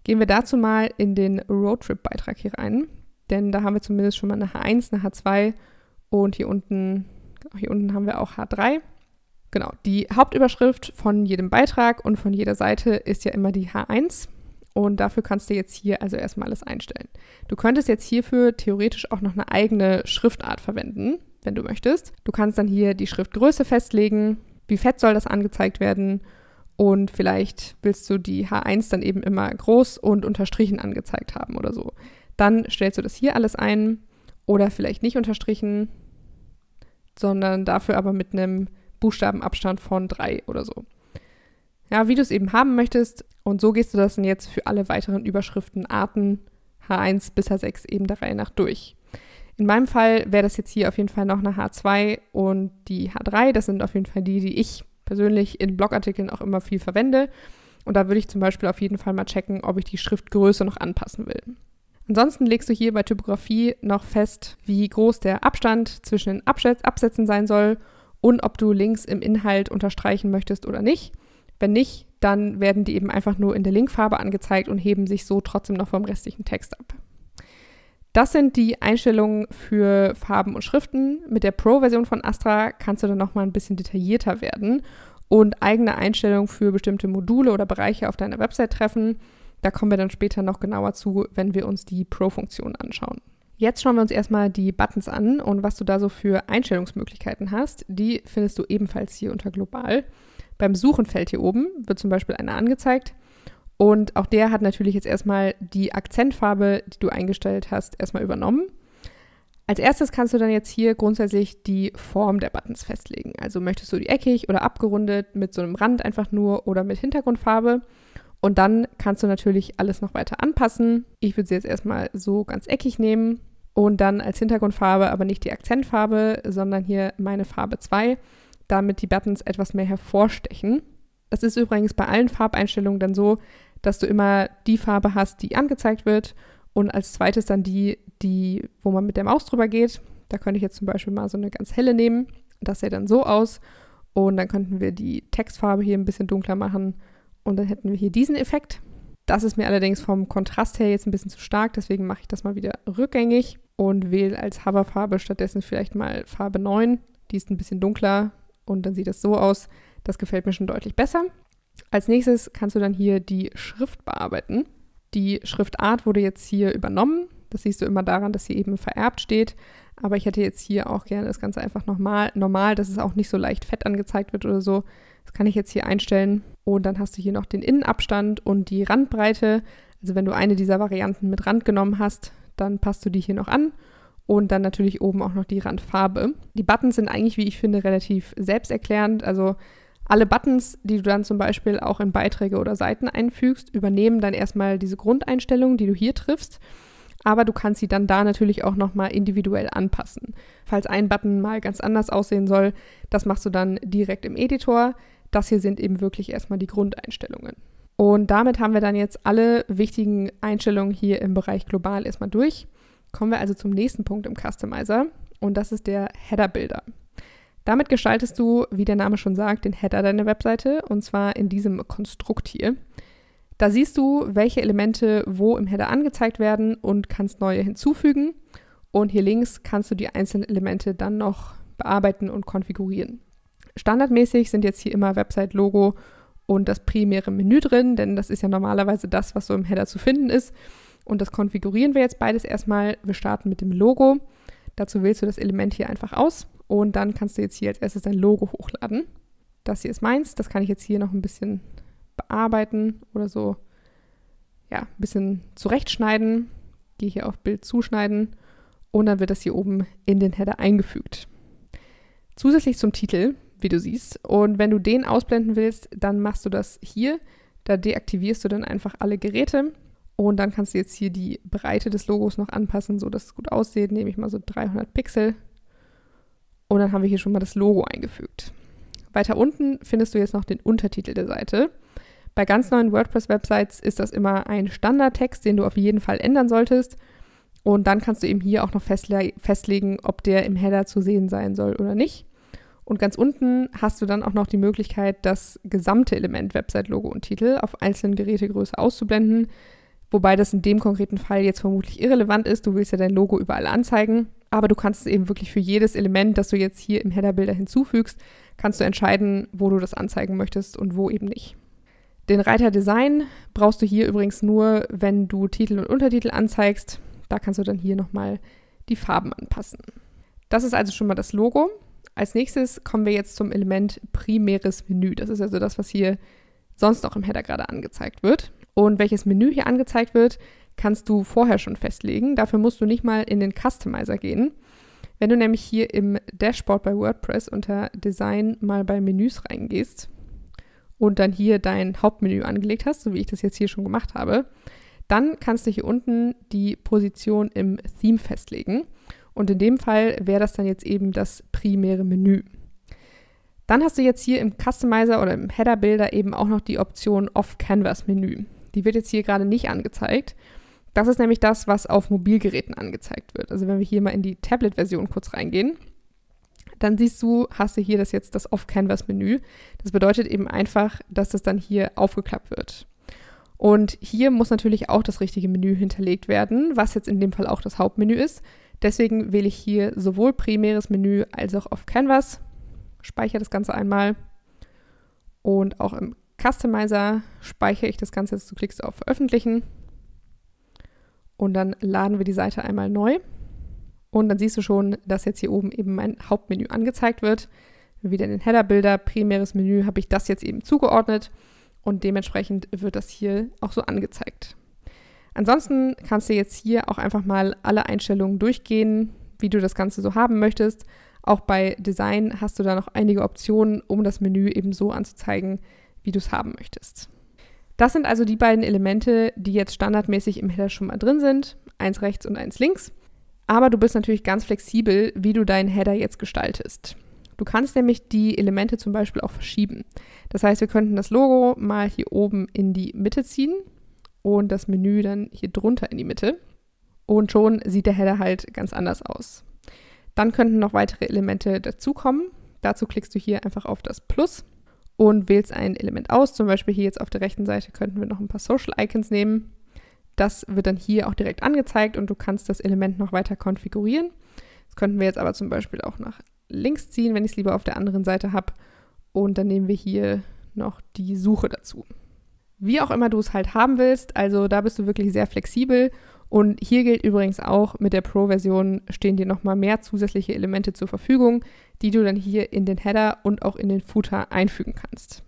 Gehen wir dazu mal in den Roadtrip-Beitrag hier rein denn da haben wir zumindest schon mal eine H1, eine H2 und hier unten, hier unten haben wir auch H3. Genau, die Hauptüberschrift von jedem Beitrag und von jeder Seite ist ja immer die H1 und dafür kannst du jetzt hier also erstmal alles einstellen. Du könntest jetzt hierfür theoretisch auch noch eine eigene Schriftart verwenden, wenn du möchtest. Du kannst dann hier die Schriftgröße festlegen, wie fett soll das angezeigt werden und vielleicht willst du die H1 dann eben immer groß und unterstrichen angezeigt haben oder so dann stellst du das hier alles ein oder vielleicht nicht unterstrichen, sondern dafür aber mit einem Buchstabenabstand von drei oder so. Ja, wie du es eben haben möchtest. Und so gehst du das dann jetzt für alle weiteren Überschriftenarten H1 bis H6 eben der Reihe nach durch. In meinem Fall wäre das jetzt hier auf jeden Fall noch eine H2 und die H3. Das sind auf jeden Fall die, die ich persönlich in Blogartikeln auch immer viel verwende. Und da würde ich zum Beispiel auf jeden Fall mal checken, ob ich die Schriftgröße noch anpassen will. Ansonsten legst du hier bei Typografie noch fest, wie groß der Abstand zwischen den Absätzen sein soll und ob du Links im Inhalt unterstreichen möchtest oder nicht. Wenn nicht, dann werden die eben einfach nur in der Linkfarbe angezeigt und heben sich so trotzdem noch vom restlichen Text ab. Das sind die Einstellungen für Farben und Schriften. Mit der Pro-Version von Astra kannst du dann nochmal ein bisschen detaillierter werden und eigene Einstellungen für bestimmte Module oder Bereiche auf deiner Website treffen. Da kommen wir dann später noch genauer zu, wenn wir uns die Pro-Funktion anschauen. Jetzt schauen wir uns erstmal die Buttons an und was du da so für Einstellungsmöglichkeiten hast. Die findest du ebenfalls hier unter Global. Beim Suchenfeld hier oben wird zum Beispiel einer angezeigt. Und auch der hat natürlich jetzt erstmal die Akzentfarbe, die du eingestellt hast, erstmal übernommen. Als erstes kannst du dann jetzt hier grundsätzlich die Form der Buttons festlegen. Also möchtest du die eckig oder abgerundet mit so einem Rand einfach nur oder mit Hintergrundfarbe. Und dann kannst du natürlich alles noch weiter anpassen. Ich würde sie jetzt erstmal so ganz eckig nehmen und dann als Hintergrundfarbe aber nicht die Akzentfarbe, sondern hier meine Farbe 2, damit die Buttons etwas mehr hervorstechen. Das ist übrigens bei allen Farbeinstellungen dann so, dass du immer die Farbe hast, die angezeigt wird und als zweites dann die, die, wo man mit der Maus drüber geht. Da könnte ich jetzt zum Beispiel mal so eine ganz helle nehmen. Das sähe dann so aus. Und dann könnten wir die Textfarbe hier ein bisschen dunkler machen und dann hätten wir hier diesen Effekt. Das ist mir allerdings vom Kontrast her jetzt ein bisschen zu stark, deswegen mache ich das mal wieder rückgängig und wähle als Hoverfarbe stattdessen vielleicht mal Farbe 9. Die ist ein bisschen dunkler und dann sieht das so aus. Das gefällt mir schon deutlich besser. Als nächstes kannst du dann hier die Schrift bearbeiten. Die Schriftart wurde jetzt hier übernommen. Das siehst du immer daran, dass sie eben vererbt steht. Aber ich hätte jetzt hier auch gerne das Ganze einfach nochmal normal, dass es auch nicht so leicht fett angezeigt wird oder so. Das kann ich jetzt hier einstellen. Und dann hast du hier noch den Innenabstand und die Randbreite. Also wenn du eine dieser Varianten mit Rand genommen hast, dann passt du die hier noch an. Und dann natürlich oben auch noch die Randfarbe. Die Buttons sind eigentlich, wie ich finde, relativ selbsterklärend. Also alle Buttons, die du dann zum Beispiel auch in Beiträge oder Seiten einfügst, übernehmen dann erstmal diese Grundeinstellung, die du hier triffst. Aber du kannst sie dann da natürlich auch nochmal individuell anpassen. Falls ein Button mal ganz anders aussehen soll, das machst du dann direkt im Editor. Das hier sind eben wirklich erstmal die Grundeinstellungen. Und damit haben wir dann jetzt alle wichtigen Einstellungen hier im Bereich global erstmal durch. Kommen wir also zum nächsten Punkt im Customizer und das ist der Header Builder. Damit gestaltest du, wie der Name schon sagt, den Header deiner Webseite und zwar in diesem Konstrukt hier. Da siehst du, welche Elemente wo im Header angezeigt werden und kannst neue hinzufügen. Und hier links kannst du die einzelnen Elemente dann noch bearbeiten und konfigurieren. Standardmäßig sind jetzt hier immer Website-Logo und das primäre Menü drin, denn das ist ja normalerweise das, was so im Header zu finden ist. Und das konfigurieren wir jetzt beides erstmal. Wir starten mit dem Logo. Dazu wählst du das Element hier einfach aus und dann kannst du jetzt hier als erstes dein Logo hochladen. Das hier ist meins, das kann ich jetzt hier noch ein bisschen bearbeiten oder so, ja, ein bisschen zurechtschneiden. Gehe hier auf Bild zuschneiden und dann wird das hier oben in den Header eingefügt. Zusätzlich zum Titel wie du siehst. Und wenn du den ausblenden willst, dann machst du das hier. Da deaktivierst du dann einfach alle Geräte. Und dann kannst du jetzt hier die Breite des Logos noch anpassen, sodass es gut aussieht. Nehme ich mal so 300 Pixel. Und dann haben wir hier schon mal das Logo eingefügt. Weiter unten findest du jetzt noch den Untertitel der Seite. Bei ganz neuen WordPress-Websites ist das immer ein Standardtext, den du auf jeden Fall ändern solltest. Und dann kannst du eben hier auch noch festle festlegen, ob der im Header zu sehen sein soll oder nicht. Und ganz unten hast du dann auch noch die Möglichkeit, das gesamte Element Website, Logo und Titel auf einzelnen Gerätegröße auszublenden. Wobei das in dem konkreten Fall jetzt vermutlich irrelevant ist. Du willst ja dein Logo überall anzeigen. Aber du kannst es eben wirklich für jedes Element, das du jetzt hier im Header-Bilder hinzufügst, kannst du entscheiden, wo du das anzeigen möchtest und wo eben nicht. Den Reiter Design brauchst du hier übrigens nur, wenn du Titel und Untertitel anzeigst. Da kannst du dann hier nochmal die Farben anpassen. Das ist also schon mal das Logo. Als nächstes kommen wir jetzt zum Element primäres Menü. Das ist also das, was hier sonst noch im Header gerade angezeigt wird. Und welches Menü hier angezeigt wird, kannst du vorher schon festlegen. Dafür musst du nicht mal in den Customizer gehen. Wenn du nämlich hier im Dashboard bei WordPress unter Design mal bei Menüs reingehst und dann hier dein Hauptmenü angelegt hast, so wie ich das jetzt hier schon gemacht habe, dann kannst du hier unten die Position im Theme festlegen. Und in dem Fall wäre das dann jetzt eben das primäre Menü. Dann hast du jetzt hier im Customizer oder im Header Builder eben auch noch die Option Off-Canvas Menü. Die wird jetzt hier gerade nicht angezeigt. Das ist nämlich das, was auf Mobilgeräten angezeigt wird. Also wenn wir hier mal in die Tablet-Version kurz reingehen, dann siehst du, hast du hier das jetzt das Off-Canvas-Menü. Das bedeutet eben einfach, dass das dann hier aufgeklappt wird. Und hier muss natürlich auch das richtige Menü hinterlegt werden, was jetzt in dem Fall auch das Hauptmenü ist. Deswegen wähle ich hier sowohl primäres Menü als auch auf Canvas, speichere das Ganze einmal und auch im Customizer speichere ich das Ganze jetzt. Du klickst auf Veröffentlichen und dann laden wir die Seite einmal neu. Und dann siehst du schon, dass jetzt hier oben eben mein Hauptmenü angezeigt wird. Wieder in den Header-Bilder, primäres Menü habe ich das jetzt eben zugeordnet und dementsprechend wird das hier auch so angezeigt. Ansonsten kannst du jetzt hier auch einfach mal alle Einstellungen durchgehen, wie du das Ganze so haben möchtest. Auch bei Design hast du da noch einige Optionen, um das Menü eben so anzuzeigen, wie du es haben möchtest. Das sind also die beiden Elemente, die jetzt standardmäßig im Header schon mal drin sind. Eins rechts und eins links. Aber du bist natürlich ganz flexibel, wie du deinen Header jetzt gestaltest. Du kannst nämlich die Elemente zum Beispiel auch verschieben. Das heißt, wir könnten das Logo mal hier oben in die Mitte ziehen und das Menü dann hier drunter in die Mitte. Und schon sieht der Header halt ganz anders aus. Dann könnten noch weitere Elemente dazukommen. Dazu klickst du hier einfach auf das Plus und wählst ein Element aus. Zum Beispiel hier jetzt auf der rechten Seite könnten wir noch ein paar Social Icons nehmen. Das wird dann hier auch direkt angezeigt und du kannst das Element noch weiter konfigurieren. Das könnten wir jetzt aber zum Beispiel auch nach links ziehen, wenn ich es lieber auf der anderen Seite habe. Und dann nehmen wir hier noch die Suche dazu wie auch immer du es halt haben willst. Also da bist du wirklich sehr flexibel. Und hier gilt übrigens auch, mit der Pro-Version stehen dir nochmal mehr zusätzliche Elemente zur Verfügung, die du dann hier in den Header und auch in den Footer einfügen kannst.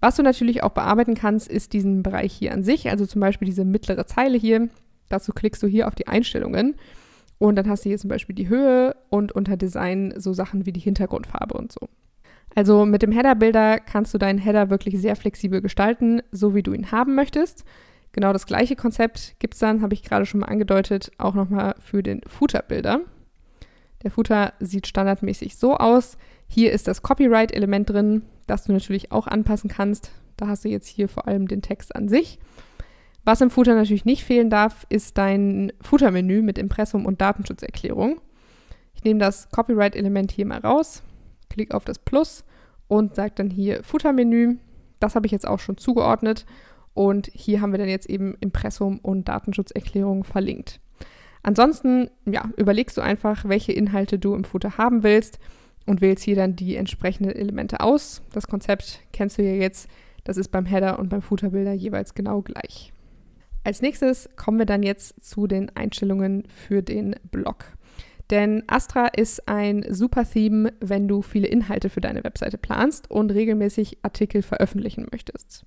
Was du natürlich auch bearbeiten kannst, ist diesen Bereich hier an sich, also zum Beispiel diese mittlere Zeile hier. Dazu klickst du hier auf die Einstellungen und dann hast du hier zum Beispiel die Höhe und unter Design so Sachen wie die Hintergrundfarbe und so. Also mit dem Header-Builder kannst du deinen Header wirklich sehr flexibel gestalten, so wie du ihn haben möchtest. Genau das gleiche Konzept gibt es dann, habe ich gerade schon mal angedeutet, auch nochmal für den Footer-Builder. Der Footer sieht standardmäßig so aus. Hier ist das Copyright-Element drin, das du natürlich auch anpassen kannst. Da hast du jetzt hier vor allem den Text an sich. Was im Footer natürlich nicht fehlen darf, ist dein Footer-Menü mit Impressum und Datenschutzerklärung. Ich nehme das Copyright-Element hier mal raus klick auf das Plus und sage dann hier Footermenü. Das habe ich jetzt auch schon zugeordnet und hier haben wir dann jetzt eben Impressum und Datenschutzerklärung verlinkt. Ansonsten ja, überlegst du einfach, welche Inhalte du im Footer haben willst und wählst hier dann die entsprechenden Elemente aus. Das Konzept kennst du ja jetzt, das ist beim Header und beim Footerbilder jeweils genau gleich. Als nächstes kommen wir dann jetzt zu den Einstellungen für den Blog. Denn Astra ist ein super Theme, wenn du viele Inhalte für deine Webseite planst und regelmäßig Artikel veröffentlichen möchtest.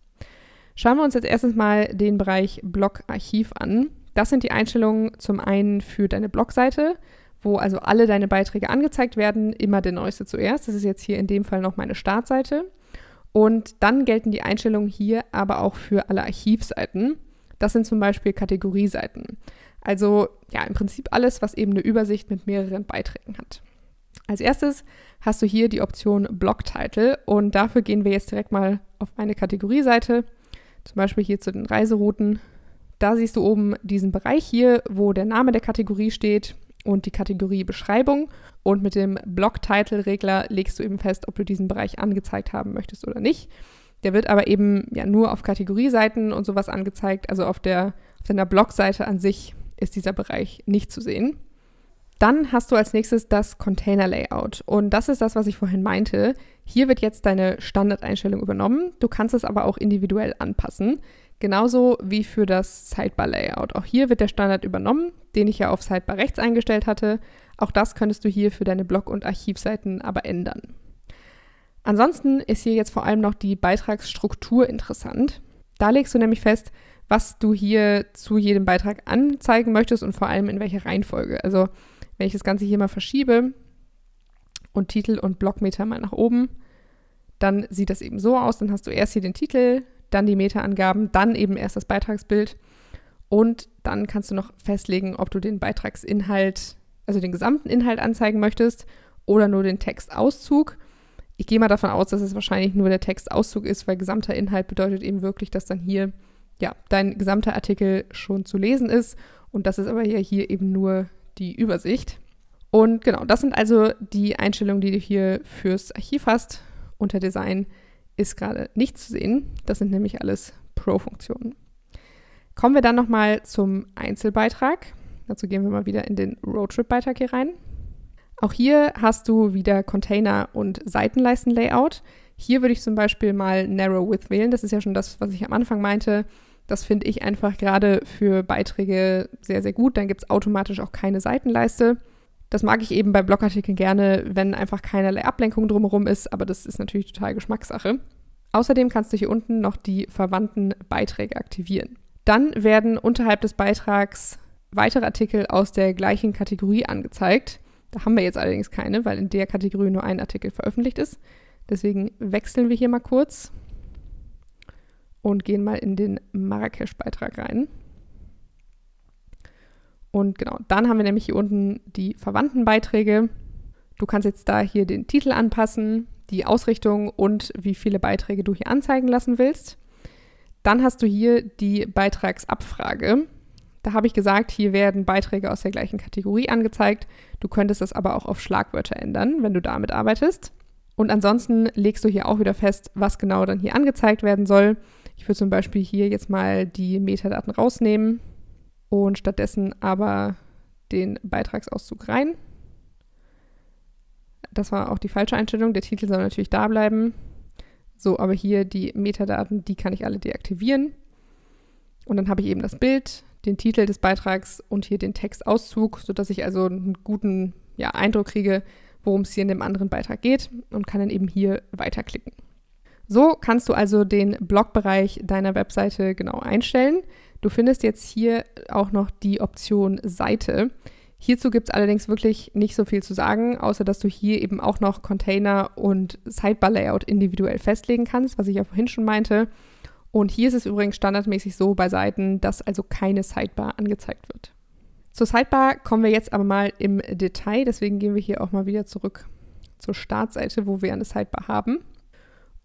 Schauen wir uns jetzt erstens mal den Bereich Blog-Archiv an. Das sind die Einstellungen zum einen für deine Blogseite, wo also alle deine Beiträge angezeigt werden, immer der neueste zuerst. Das ist jetzt hier in dem Fall noch meine Startseite. Und dann gelten die Einstellungen hier aber auch für alle Archivseiten. Das sind zum Beispiel Kategorieseiten. Also ja, im Prinzip alles, was eben eine Übersicht mit mehreren Beiträgen hat. Als erstes hast du hier die Option Blog-Title und dafür gehen wir jetzt direkt mal auf eine Kategorieseite, zum Beispiel hier zu den Reiserouten. Da siehst du oben diesen Bereich hier, wo der Name der Kategorie steht und die Kategorie Beschreibung und mit dem Blog-Title-Regler legst du eben fest, ob du diesen Bereich angezeigt haben möchtest oder nicht. Der wird aber eben ja nur auf Kategorieseiten und sowas angezeigt, also auf der auf deiner Blogseite an sich ist dieser Bereich nicht zu sehen. Dann hast du als nächstes das Container Layout. Und das ist das, was ich vorhin meinte. Hier wird jetzt deine Standardeinstellung übernommen. Du kannst es aber auch individuell anpassen. Genauso wie für das Sidebar Layout. Auch hier wird der Standard übernommen, den ich ja auf Sidebar rechts eingestellt hatte. Auch das könntest du hier für deine Blog- und Archivseiten aber ändern. Ansonsten ist hier jetzt vor allem noch die Beitragsstruktur interessant. Da legst du nämlich fest, was du hier zu jedem Beitrag anzeigen möchtest und vor allem in welcher Reihenfolge. Also wenn ich das Ganze hier mal verschiebe und Titel und Blockmeter mal nach oben, dann sieht das eben so aus. Dann hast du erst hier den Titel, dann die Meterangaben, dann eben erst das Beitragsbild und dann kannst du noch festlegen, ob du den Beitragsinhalt, also den gesamten Inhalt anzeigen möchtest oder nur den Textauszug. Ich gehe mal davon aus, dass es wahrscheinlich nur der Textauszug ist, weil gesamter Inhalt bedeutet eben wirklich, dass dann hier ja, dein gesamter Artikel schon zu lesen ist. Und das ist aber ja hier eben nur die Übersicht. Und genau, das sind also die Einstellungen, die du hier fürs Archiv hast. Unter Design ist gerade nichts zu sehen. Das sind nämlich alles Pro-Funktionen. Kommen wir dann nochmal zum Einzelbeitrag. Dazu gehen wir mal wieder in den Roadtrip-Beitrag hier rein. Auch hier hast du wieder Container und Seitenleisten-Layout. Hier würde ich zum Beispiel mal Narrow Width wählen. Das ist ja schon das, was ich am Anfang meinte. Das finde ich einfach gerade für Beiträge sehr, sehr gut. Dann gibt es automatisch auch keine Seitenleiste. Das mag ich eben bei Blogartikeln gerne, wenn einfach keinerlei Ablenkung drumherum ist, aber das ist natürlich total Geschmackssache. Außerdem kannst du hier unten noch die verwandten Beiträge aktivieren. Dann werden unterhalb des Beitrags weitere Artikel aus der gleichen Kategorie angezeigt. Da haben wir jetzt allerdings keine, weil in der Kategorie nur ein Artikel veröffentlicht ist. Deswegen wechseln wir hier mal kurz und gehen mal in den Marrakesch-Beitrag rein. Und genau, dann haben wir nämlich hier unten die verwandten Beiträge. Du kannst jetzt da hier den Titel anpassen, die Ausrichtung und wie viele Beiträge du hier anzeigen lassen willst. Dann hast du hier die Beitragsabfrage. Da habe ich gesagt, hier werden Beiträge aus der gleichen Kategorie angezeigt. Du könntest das aber auch auf Schlagwörter ändern, wenn du damit arbeitest. Und ansonsten legst du hier auch wieder fest, was genau dann hier angezeigt werden soll. Ich würde zum Beispiel hier jetzt mal die Metadaten rausnehmen und stattdessen aber den Beitragsauszug rein. Das war auch die falsche Einstellung. Der Titel soll natürlich da bleiben. So, aber hier die Metadaten, die kann ich alle deaktivieren. Und dann habe ich eben das Bild, den Titel des Beitrags und hier den Textauszug, sodass ich also einen guten ja, Eindruck kriege, worum es hier in dem anderen Beitrag geht und kann dann eben hier weiterklicken. So kannst du also den Blogbereich deiner Webseite genau einstellen. Du findest jetzt hier auch noch die Option Seite. Hierzu gibt es allerdings wirklich nicht so viel zu sagen, außer dass du hier eben auch noch Container und Sidebar-Layout individuell festlegen kannst, was ich ja vorhin schon meinte. Und hier ist es übrigens standardmäßig so bei Seiten, dass also keine Sidebar angezeigt wird. Zur Sidebar kommen wir jetzt aber mal im Detail, deswegen gehen wir hier auch mal wieder zurück zur Startseite, wo wir eine Sidebar haben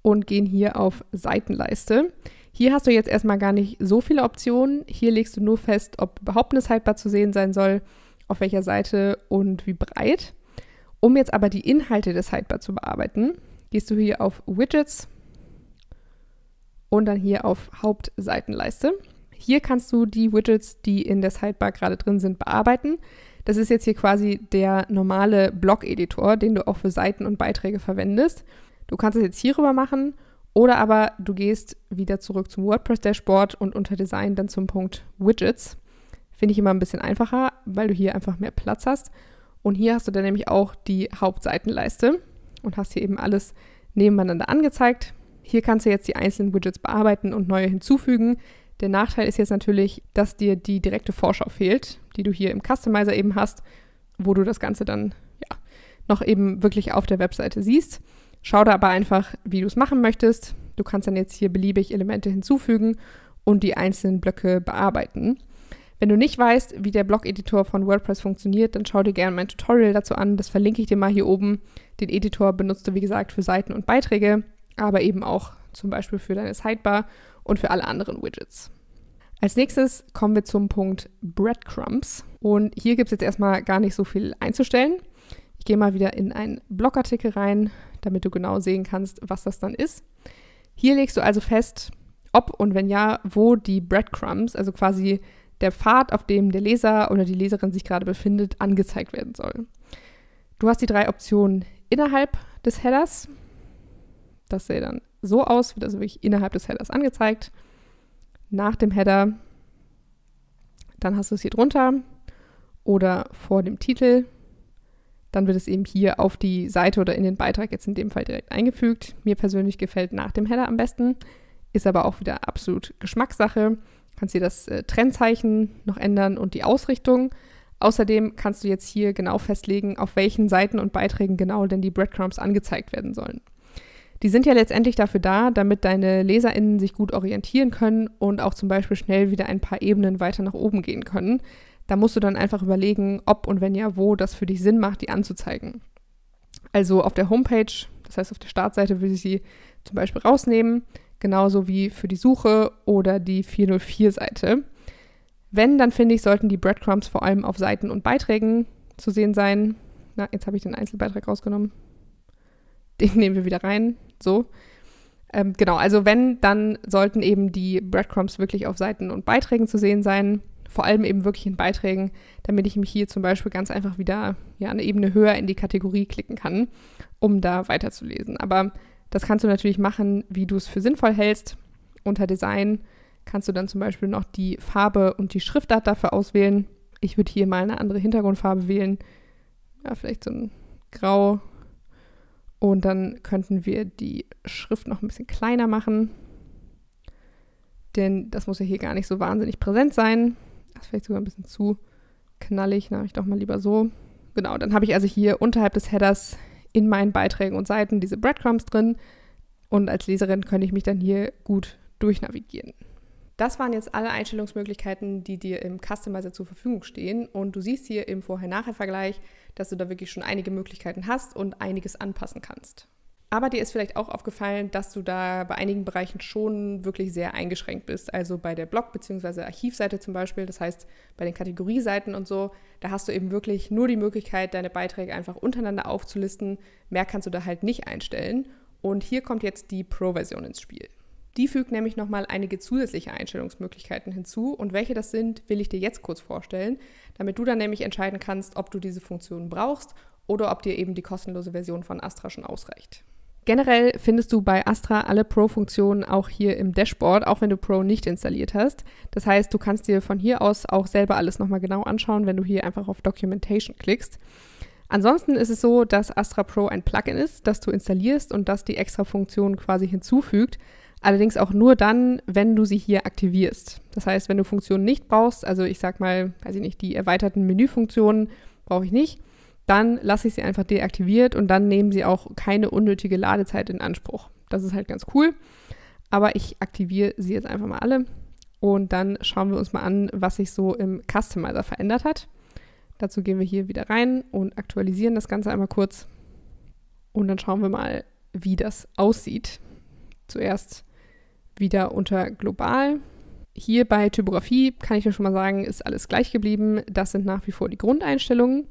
und gehen hier auf Seitenleiste. Hier hast du jetzt erstmal gar nicht so viele Optionen. Hier legst du nur fest, ob überhaupt eine Sidebar zu sehen sein soll, auf welcher Seite und wie breit. Um jetzt aber die Inhalte des Sidebar zu bearbeiten, gehst du hier auf Widgets und dann hier auf Hauptseitenleiste. Hier kannst du die Widgets, die in der Sidebar gerade drin sind, bearbeiten. Das ist jetzt hier quasi der normale Blog-Editor, den du auch für Seiten und Beiträge verwendest. Du kannst es jetzt hierüber machen oder aber du gehst wieder zurück zum WordPress-Dashboard und unter Design dann zum Punkt Widgets. Finde ich immer ein bisschen einfacher, weil du hier einfach mehr Platz hast. Und hier hast du dann nämlich auch die Hauptseitenleiste und hast hier eben alles nebeneinander angezeigt. Hier kannst du jetzt die einzelnen Widgets bearbeiten und neue hinzufügen. Der Nachteil ist jetzt natürlich, dass dir die direkte Vorschau fehlt, die du hier im Customizer eben hast, wo du das Ganze dann ja, noch eben wirklich auf der Webseite siehst. Schau da aber einfach, wie du es machen möchtest. Du kannst dann jetzt hier beliebig Elemente hinzufügen und die einzelnen Blöcke bearbeiten. Wenn du nicht weißt, wie der Blog-Editor von WordPress funktioniert, dann schau dir gerne mein Tutorial dazu an. Das verlinke ich dir mal hier oben. Den Editor benutzt du, wie gesagt, für Seiten und Beiträge, aber eben auch zum Beispiel für deine Sidebar und für alle anderen Widgets. Als nächstes kommen wir zum Punkt Breadcrumbs. Und hier gibt es jetzt erstmal gar nicht so viel einzustellen. Ich gehe mal wieder in einen Blogartikel rein, damit du genau sehen kannst, was das dann ist. Hier legst du also fest, ob und wenn ja, wo die Breadcrumbs, also quasi der Pfad, auf dem der Leser oder die Leserin sich gerade befindet, angezeigt werden soll. Du hast die drei Optionen innerhalb des Headers. Das sähe dann so aus, wird also wirklich innerhalb des Headers angezeigt. Nach dem Header, dann hast du es hier drunter oder vor dem Titel. Dann wird es eben hier auf die Seite oder in den Beitrag jetzt in dem Fall direkt eingefügt. Mir persönlich gefällt nach dem Header am besten, ist aber auch wieder absolut Geschmackssache. Kannst dir das äh, Trennzeichen noch ändern und die Ausrichtung. Außerdem kannst du jetzt hier genau festlegen, auf welchen Seiten und Beiträgen genau denn die Breadcrumbs angezeigt werden sollen. Die sind ja letztendlich dafür da, damit deine LeserInnen sich gut orientieren können und auch zum Beispiel schnell wieder ein paar Ebenen weiter nach oben gehen können. Da musst du dann einfach überlegen, ob und wenn ja, wo das für dich Sinn macht, die anzuzeigen. Also auf der Homepage, das heißt auf der Startseite, würde ich sie zum Beispiel rausnehmen, genauso wie für die Suche oder die 404-Seite. Wenn, dann finde ich, sollten die Breadcrumbs vor allem auf Seiten und Beiträgen zu sehen sein. Na, jetzt habe ich den Einzelbeitrag rausgenommen den nehmen wir wieder rein. So. Ähm, genau, also wenn, dann sollten eben die Breadcrumbs wirklich auf Seiten und Beiträgen zu sehen sein. Vor allem eben wirklich in Beiträgen, damit ich mich hier zum Beispiel ganz einfach wieder ja, eine Ebene höher in die Kategorie klicken kann, um da weiterzulesen. Aber das kannst du natürlich machen, wie du es für sinnvoll hältst. Unter Design kannst du dann zum Beispiel noch die Farbe und die Schriftart dafür auswählen. Ich würde hier mal eine andere Hintergrundfarbe wählen. Ja, vielleicht so ein Grau, und dann könnten wir die Schrift noch ein bisschen kleiner machen. Denn das muss ja hier gar nicht so wahnsinnig präsent sein. Das ist vielleicht sogar ein bisschen zu knallig. Na, ich doch mal lieber so. Genau, dann habe ich also hier unterhalb des Headers in meinen Beiträgen und Seiten diese Breadcrumbs drin. Und als Leserin könnte ich mich dann hier gut durchnavigieren. Das waren jetzt alle Einstellungsmöglichkeiten, die dir im Customizer zur Verfügung stehen. Und du siehst hier im Vorher-Nachher-Vergleich, dass du da wirklich schon einige Möglichkeiten hast und einiges anpassen kannst. Aber dir ist vielleicht auch aufgefallen, dass du da bei einigen Bereichen schon wirklich sehr eingeschränkt bist. Also bei der Blog- bzw. Archivseite zum Beispiel, das heißt bei den Kategorieseiten und so, da hast du eben wirklich nur die Möglichkeit, deine Beiträge einfach untereinander aufzulisten. Mehr kannst du da halt nicht einstellen. Und hier kommt jetzt die Pro-Version ins Spiel. Die fügt nämlich nochmal einige zusätzliche Einstellungsmöglichkeiten hinzu und welche das sind, will ich dir jetzt kurz vorstellen, damit du dann nämlich entscheiden kannst, ob du diese Funktion brauchst oder ob dir eben die kostenlose Version von Astra schon ausreicht. Generell findest du bei Astra alle Pro-Funktionen auch hier im Dashboard, auch wenn du Pro nicht installiert hast. Das heißt, du kannst dir von hier aus auch selber alles nochmal genau anschauen, wenn du hier einfach auf Documentation klickst. Ansonsten ist es so, dass Astra Pro ein Plugin ist, das du installierst und das die extra Funktionen quasi hinzufügt. Allerdings auch nur dann, wenn du sie hier aktivierst. Das heißt, wenn du Funktionen nicht brauchst, also ich sag mal, weiß ich nicht, die erweiterten Menüfunktionen brauche ich nicht, dann lasse ich sie einfach deaktiviert und dann nehmen sie auch keine unnötige Ladezeit in Anspruch. Das ist halt ganz cool. Aber ich aktiviere sie jetzt einfach mal alle und dann schauen wir uns mal an, was sich so im Customizer verändert hat. Dazu gehen wir hier wieder rein und aktualisieren das Ganze einmal kurz. Und dann schauen wir mal, wie das aussieht. Zuerst wieder unter global. Hier bei Typografie kann ich dir schon mal sagen, ist alles gleich geblieben. Das sind nach wie vor die Grundeinstellungen.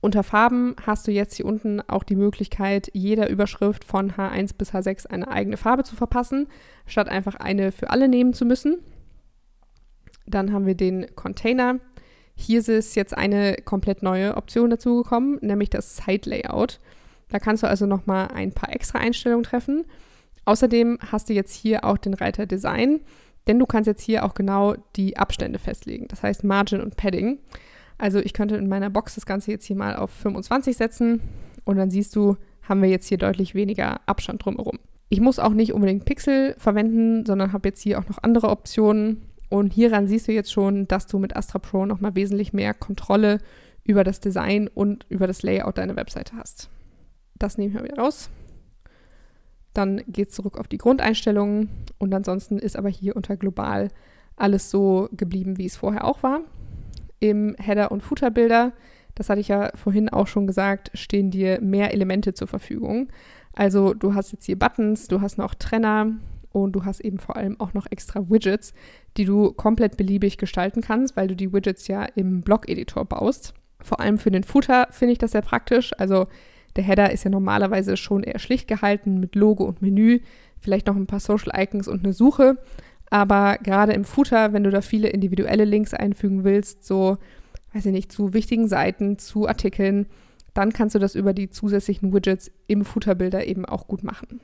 Unter Farben hast du jetzt hier unten auch die Möglichkeit, jeder Überschrift von H1 bis H6 eine eigene Farbe zu verpassen, statt einfach eine für alle nehmen zu müssen. Dann haben wir den Container. Hier ist jetzt eine komplett neue Option dazugekommen, nämlich das Side Layout. Da kannst du also nochmal ein paar extra Einstellungen treffen. Außerdem hast du jetzt hier auch den Reiter Design, denn du kannst jetzt hier auch genau die Abstände festlegen, das heißt Margin und Padding. Also ich könnte in meiner Box das Ganze jetzt hier mal auf 25 setzen und dann siehst du, haben wir jetzt hier deutlich weniger Abstand drumherum. Ich muss auch nicht unbedingt Pixel verwenden, sondern habe jetzt hier auch noch andere Optionen. Und hieran siehst du jetzt schon, dass du mit Astra Pro nochmal wesentlich mehr Kontrolle über das Design und über das Layout deiner Webseite hast. Das nehmen wir wieder raus. Dann geht es zurück auf die Grundeinstellungen und ansonsten ist aber hier unter global alles so geblieben, wie es vorher auch war. Im Header- und Footerbilder, das hatte ich ja vorhin auch schon gesagt, stehen dir mehr Elemente zur Verfügung. Also du hast jetzt hier Buttons, du hast noch Trenner und du hast eben vor allem auch noch extra Widgets, die du komplett beliebig gestalten kannst, weil du die Widgets ja im Blog-Editor baust. Vor allem für den Footer finde ich das sehr praktisch. Also der Header ist ja normalerweise schon eher schlicht gehalten mit Logo und Menü, vielleicht noch ein paar Social Icons und eine Suche. Aber gerade im Footer, wenn du da viele individuelle Links einfügen willst, so, weiß ich nicht, zu wichtigen Seiten, zu Artikeln, dann kannst du das über die zusätzlichen Widgets im Footer-Builder eben auch gut machen.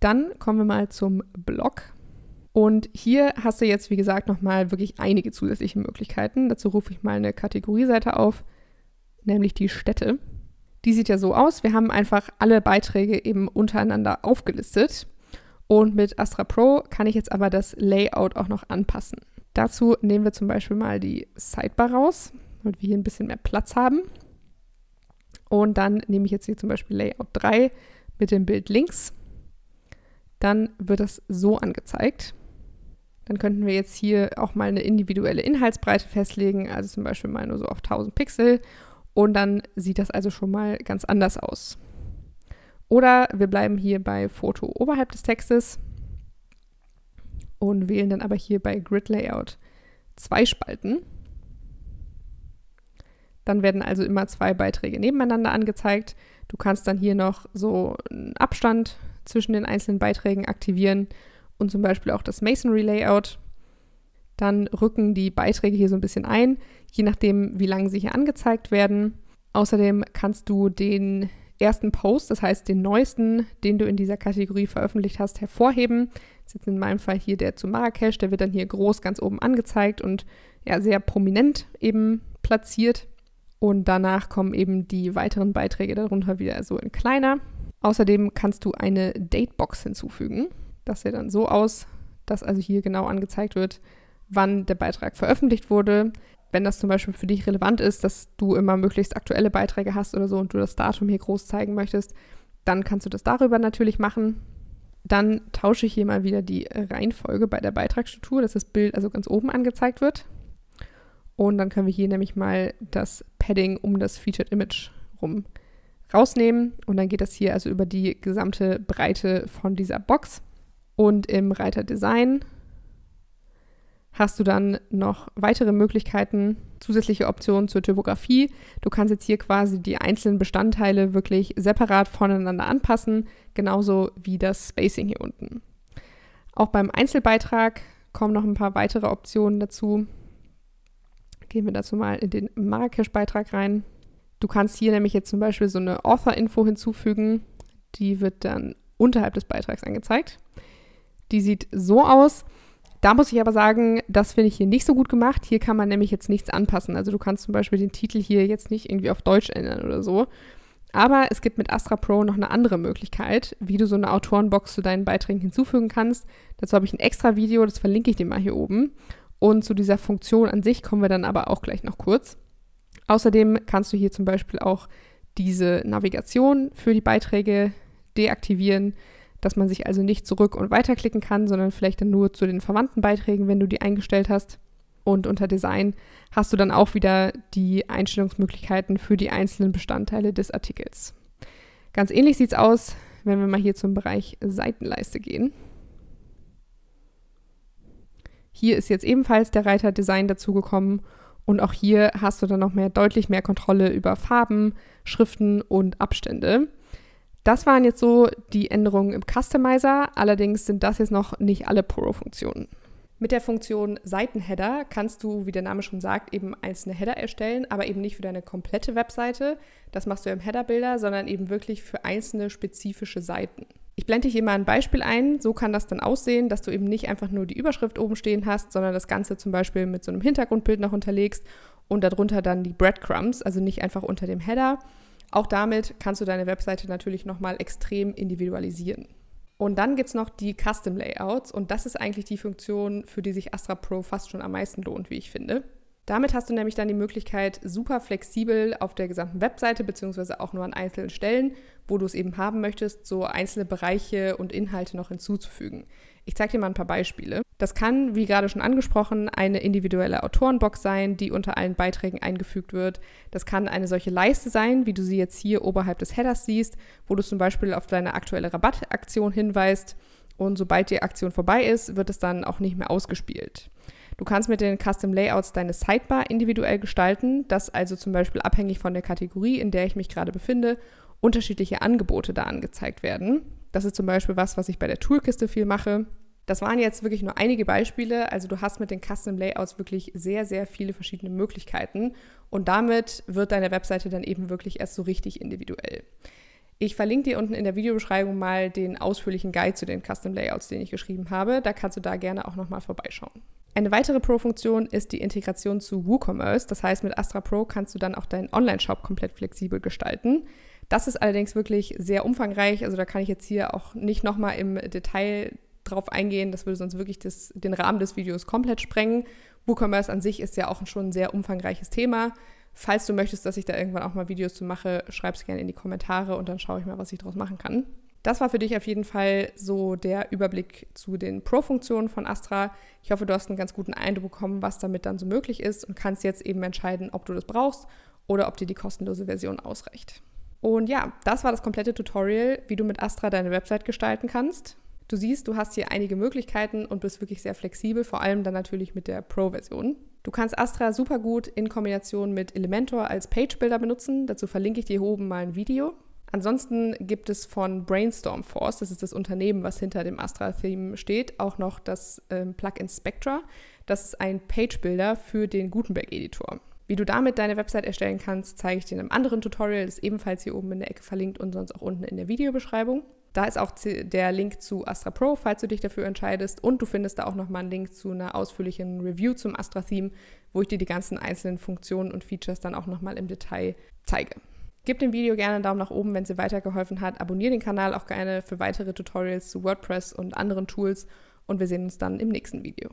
Dann kommen wir mal zum Blog. Und hier hast du jetzt, wie gesagt, nochmal wirklich einige zusätzliche Möglichkeiten. Dazu rufe ich mal eine Kategorieseite auf, nämlich die Städte. Die sieht ja so aus. Wir haben einfach alle Beiträge eben untereinander aufgelistet. Und mit Astra Pro kann ich jetzt aber das Layout auch noch anpassen. Dazu nehmen wir zum Beispiel mal die Sidebar raus, damit wir hier ein bisschen mehr Platz haben. Und dann nehme ich jetzt hier zum Beispiel Layout 3 mit dem Bild links. Dann wird das so angezeigt. Dann könnten wir jetzt hier auch mal eine individuelle Inhaltsbreite festlegen, also zum Beispiel mal nur so auf 1000 Pixel und dann sieht das also schon mal ganz anders aus. Oder wir bleiben hier bei Foto oberhalb des Textes und wählen dann aber hier bei Grid Layout zwei Spalten. Dann werden also immer zwei Beiträge nebeneinander angezeigt. Du kannst dann hier noch so einen Abstand zwischen den einzelnen Beiträgen aktivieren und zum Beispiel auch das Masonry Layout dann rücken die Beiträge hier so ein bisschen ein, je nachdem, wie lange sie hier angezeigt werden. Außerdem kannst du den ersten Post, das heißt den neuesten, den du in dieser Kategorie veröffentlicht hast, hervorheben. Das ist jetzt in meinem Fall hier der zu Marrakesch, der wird dann hier groß ganz oben angezeigt und ja, sehr prominent eben platziert. Und danach kommen eben die weiteren Beiträge darunter wieder so in kleiner. Außerdem kannst du eine Datebox hinzufügen. Das sieht dann so aus, dass also hier genau angezeigt wird, wann der Beitrag veröffentlicht wurde. Wenn das zum Beispiel für dich relevant ist, dass du immer möglichst aktuelle Beiträge hast oder so und du das Datum hier groß zeigen möchtest, dann kannst du das darüber natürlich machen. Dann tausche ich hier mal wieder die Reihenfolge bei der Beitragsstruktur, dass das Bild also ganz oben angezeigt wird. Und dann können wir hier nämlich mal das Padding um das Featured Image rum rausnehmen. Und dann geht das hier also über die gesamte Breite von dieser Box. Und im Reiter Design hast du dann noch weitere Möglichkeiten, zusätzliche Optionen zur Typografie. Du kannst jetzt hier quasi die einzelnen Bestandteile wirklich separat voneinander anpassen, genauso wie das Spacing hier unten. Auch beim Einzelbeitrag kommen noch ein paar weitere Optionen dazu. Gehen wir dazu mal in den Marrakesch-Beitrag rein. Du kannst hier nämlich jetzt zum Beispiel so eine Author-Info hinzufügen. Die wird dann unterhalb des Beitrags angezeigt. Die sieht so aus. Da muss ich aber sagen, das finde ich hier nicht so gut gemacht. Hier kann man nämlich jetzt nichts anpassen. Also du kannst zum Beispiel den Titel hier jetzt nicht irgendwie auf Deutsch ändern oder so. Aber es gibt mit Astra Pro noch eine andere Möglichkeit, wie du so eine Autorenbox zu deinen Beiträgen hinzufügen kannst. Dazu habe ich ein extra Video, das verlinke ich dir mal hier oben. Und zu dieser Funktion an sich kommen wir dann aber auch gleich noch kurz. Außerdem kannst du hier zum Beispiel auch diese Navigation für die Beiträge deaktivieren dass man sich also nicht zurück und weiterklicken kann, sondern vielleicht dann nur zu den verwandten Beiträgen, wenn du die eingestellt hast. Und unter Design hast du dann auch wieder die Einstellungsmöglichkeiten für die einzelnen Bestandteile des Artikels. Ganz ähnlich sieht es aus, wenn wir mal hier zum Bereich Seitenleiste gehen. Hier ist jetzt ebenfalls der Reiter Design dazugekommen und auch hier hast du dann noch mehr, deutlich mehr Kontrolle über Farben, Schriften und Abstände. Das waren jetzt so die Änderungen im Customizer, allerdings sind das jetzt noch nicht alle Poro-Funktionen. Mit der Funktion Seitenheader kannst du, wie der Name schon sagt, eben einzelne Header erstellen, aber eben nicht für deine komplette Webseite. Das machst du im header builder sondern eben wirklich für einzelne spezifische Seiten. Ich blende hier mal ein Beispiel ein. So kann das dann aussehen, dass du eben nicht einfach nur die Überschrift oben stehen hast, sondern das Ganze zum Beispiel mit so einem Hintergrundbild noch unterlegst und darunter dann die Breadcrumbs, also nicht einfach unter dem Header. Auch damit kannst du deine Webseite natürlich nochmal extrem individualisieren. Und dann gibt es noch die Custom Layouts und das ist eigentlich die Funktion, für die sich Astra Pro fast schon am meisten lohnt, wie ich finde. Damit hast du nämlich dann die Möglichkeit, super flexibel auf der gesamten Webseite beziehungsweise auch nur an einzelnen Stellen, wo du es eben haben möchtest, so einzelne Bereiche und Inhalte noch hinzuzufügen. Ich zeige dir mal ein paar Beispiele. Das kann, wie gerade schon angesprochen, eine individuelle Autorenbox sein, die unter allen Beiträgen eingefügt wird. Das kann eine solche Leiste sein, wie du sie jetzt hier oberhalb des Headers siehst, wo du zum Beispiel auf deine aktuelle Rabattaktion hinweist. Und sobald die Aktion vorbei ist, wird es dann auch nicht mehr ausgespielt. Du kannst mit den Custom Layouts deine Sidebar individuell gestalten, dass also zum Beispiel abhängig von der Kategorie, in der ich mich gerade befinde, unterschiedliche Angebote da angezeigt werden. Das ist zum Beispiel was, was ich bei der Toolkiste viel mache. Das waren jetzt wirklich nur einige Beispiele. Also du hast mit den Custom Layouts wirklich sehr, sehr viele verschiedene Möglichkeiten und damit wird deine Webseite dann eben wirklich erst so richtig individuell. Ich verlinke dir unten in der Videobeschreibung mal den ausführlichen Guide zu den Custom Layouts, den ich geschrieben habe. Da kannst du da gerne auch nochmal vorbeischauen. Eine weitere Pro-Funktion ist die Integration zu WooCommerce. Das heißt, mit Astra Pro kannst du dann auch deinen Online-Shop komplett flexibel gestalten. Das ist allerdings wirklich sehr umfangreich. Also da kann ich jetzt hier auch nicht nochmal im Detail drauf eingehen. Das würde sonst wirklich das, den Rahmen des Videos komplett sprengen. WooCommerce an sich ist ja auch schon ein sehr umfangreiches Thema. Falls du möchtest, dass ich da irgendwann auch mal Videos zu mache, schreib es gerne in die Kommentare und dann schaue ich mal, was ich daraus machen kann. Das war für dich auf jeden Fall so der Überblick zu den Pro-Funktionen von Astra. Ich hoffe, du hast einen ganz guten Eindruck bekommen, was damit dann so möglich ist und kannst jetzt eben entscheiden, ob du das brauchst oder ob dir die kostenlose Version ausreicht. Und ja, das war das komplette Tutorial, wie du mit Astra deine Website gestalten kannst. Du siehst, du hast hier einige Möglichkeiten und bist wirklich sehr flexibel, vor allem dann natürlich mit der Pro-Version. Du kannst Astra super gut in Kombination mit Elementor als Page Builder benutzen. Dazu verlinke ich dir hier oben mal ein Video. Ansonsten gibt es von Brainstorm Force, das ist das Unternehmen, was hinter dem Astra-Theme steht, auch noch das ähm, Plugin Spectra. Das ist ein Page Builder für den Gutenberg-Editor. Wie du damit deine Website erstellen kannst, zeige ich dir in einem anderen Tutorial, das ist ebenfalls hier oben in der Ecke verlinkt und sonst auch unten in der Videobeschreibung. Da ist auch der Link zu Astra Pro, falls du dich dafür entscheidest. Und du findest da auch nochmal einen Link zu einer ausführlichen Review zum Astra-Theme, wo ich dir die ganzen einzelnen Funktionen und Features dann auch nochmal im Detail zeige. Gib dem Video gerne einen Daumen nach oben, wenn es dir weitergeholfen hat. Abonnier den Kanal auch gerne für weitere Tutorials zu WordPress und anderen Tools. Und wir sehen uns dann im nächsten Video.